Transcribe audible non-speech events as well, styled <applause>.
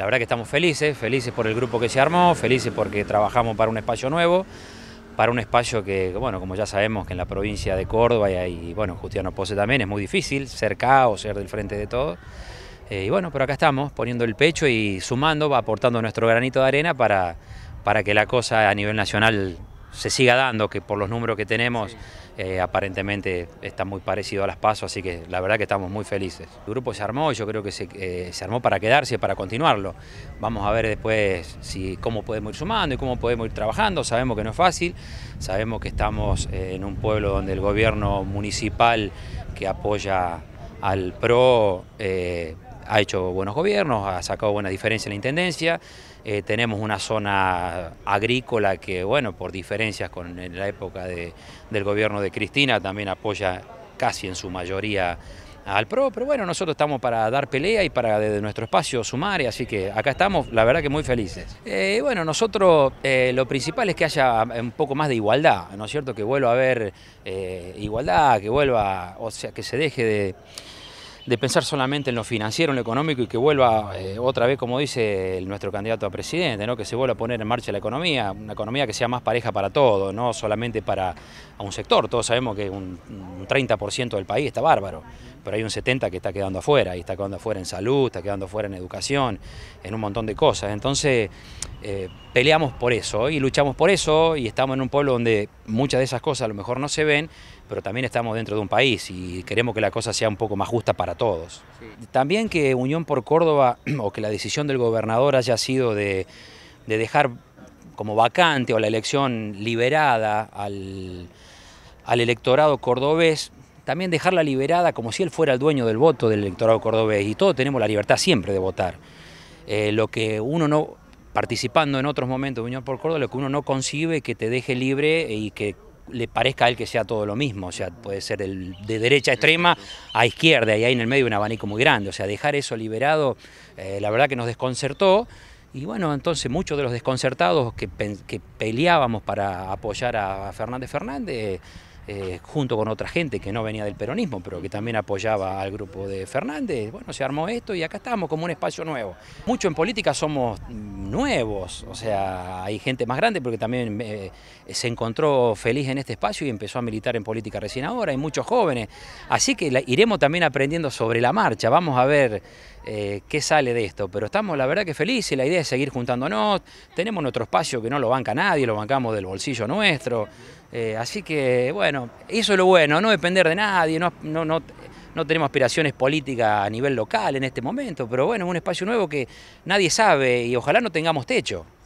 La verdad que estamos felices, felices por el grupo que se armó, felices porque trabajamos para un espacio nuevo, para un espacio que, bueno, como ya sabemos que en la provincia de Córdoba y, bueno, Justiano Pose también es muy difícil, ser K o ser del frente de todo. Eh, y bueno, pero acá estamos poniendo el pecho y sumando, aportando nuestro granito de arena para, para que la cosa a nivel nacional se siga dando, que por los números que tenemos... Eh, aparentemente está muy parecido a las PASO, así que la verdad que estamos muy felices. El grupo se armó y yo creo que se, eh, armó para quedarse, para continuarlo. Vamos a ver después si, cómo podemos ir sumando y cómo podemos ir trabajando. Sabemos que no es fácil, sabemos que estamos eh, en un pueblo donde el gobierno municipal que apoya al PRO ha hecho buenos gobiernos, ha sacado buena diferencia en la Intendencia. Eh, tenemos una zona agrícola que, bueno, por diferencias con la época del gobierno de Cristina, también apoya casi en su mayoría al PRO, pero bueno, nosotros estamos para dar pelea y para desde nuestro espacio sumar, así que acá estamos, la verdad que muy felices. Eh, bueno, nosotros eh, lo principal es que haya un poco más de igualdad, ¿no es cierto? Que vuelva a haber igualdad, que vuelva, o sea, que se deje de de pensar solamente en lo financiero, en lo económico y que vuelva eh, otra vez, como dice nuestro candidato a presidente, ¿no? que se vuelva a poner en marcha la economía, una economía que sea más pareja para todos, no solamente para un sector. Todos sabemos que un, 30% del país está bárbaro, pero hay un 70% que está quedando afuera, y está quedando afuera en salud, está quedando afuera en educación, en un montón de cosas. Entonces eh, peleamos por eso y luchamos por eso y estamos en un pueblo donde muchas de esas cosas a lo mejor no se ven, pero también estamos dentro de un país y queremos que la cosa sea un poco más justa para todos. También que Unión por Córdoba <clears throat> o que la decisión del gobernador haya sido de, dejar como vacante o la elección liberada al, electorado cordobés, también dejarla liberada como si él fuera el dueño del voto del electorado cordobés y todos tenemos la libertad siempre de votar. Eh, lo que uno no participando en otros momentos de Unión por Córdoba, lo que uno no concibe que te deje libre y que le parezca a él que sea todo lo mismo, o sea, puede ser el, de derecha extrema a izquierda y ahí en el medio un abanico muy grande, o sea, dejar eso liberado, eh, la verdad que nos desconcertó y bueno, entonces muchos de los desconcertados que, que peleábamos para apoyar a Fernández Fernández, eh, junto con otra gente que no venía del peronismo, pero que también apoyaba al grupo de Fernández, bueno, se armó esto y acá estamos como un espacio nuevo. Mucho en política somos nuevos, o sea, hay gente más grande porque también eh, se encontró feliz en este espacio y empezó a militar en política recién ahora, hay muchos jóvenes, así que iremos también aprendiendo sobre la marcha, vamos a ver eh, qué sale de esto, pero estamos la verdad que felices, la idea es seguir juntándonos, tenemos nuestro espacio que no lo banca nadie, lo bancamos del bolsillo nuestro, eh, así que bueno, eso es lo bueno, no depender de nadie, no, no no tenemos aspiraciones políticas a nivel local en este momento, pero bueno, es un espacio nuevo que nadie sabe y ojalá no tengamos techo.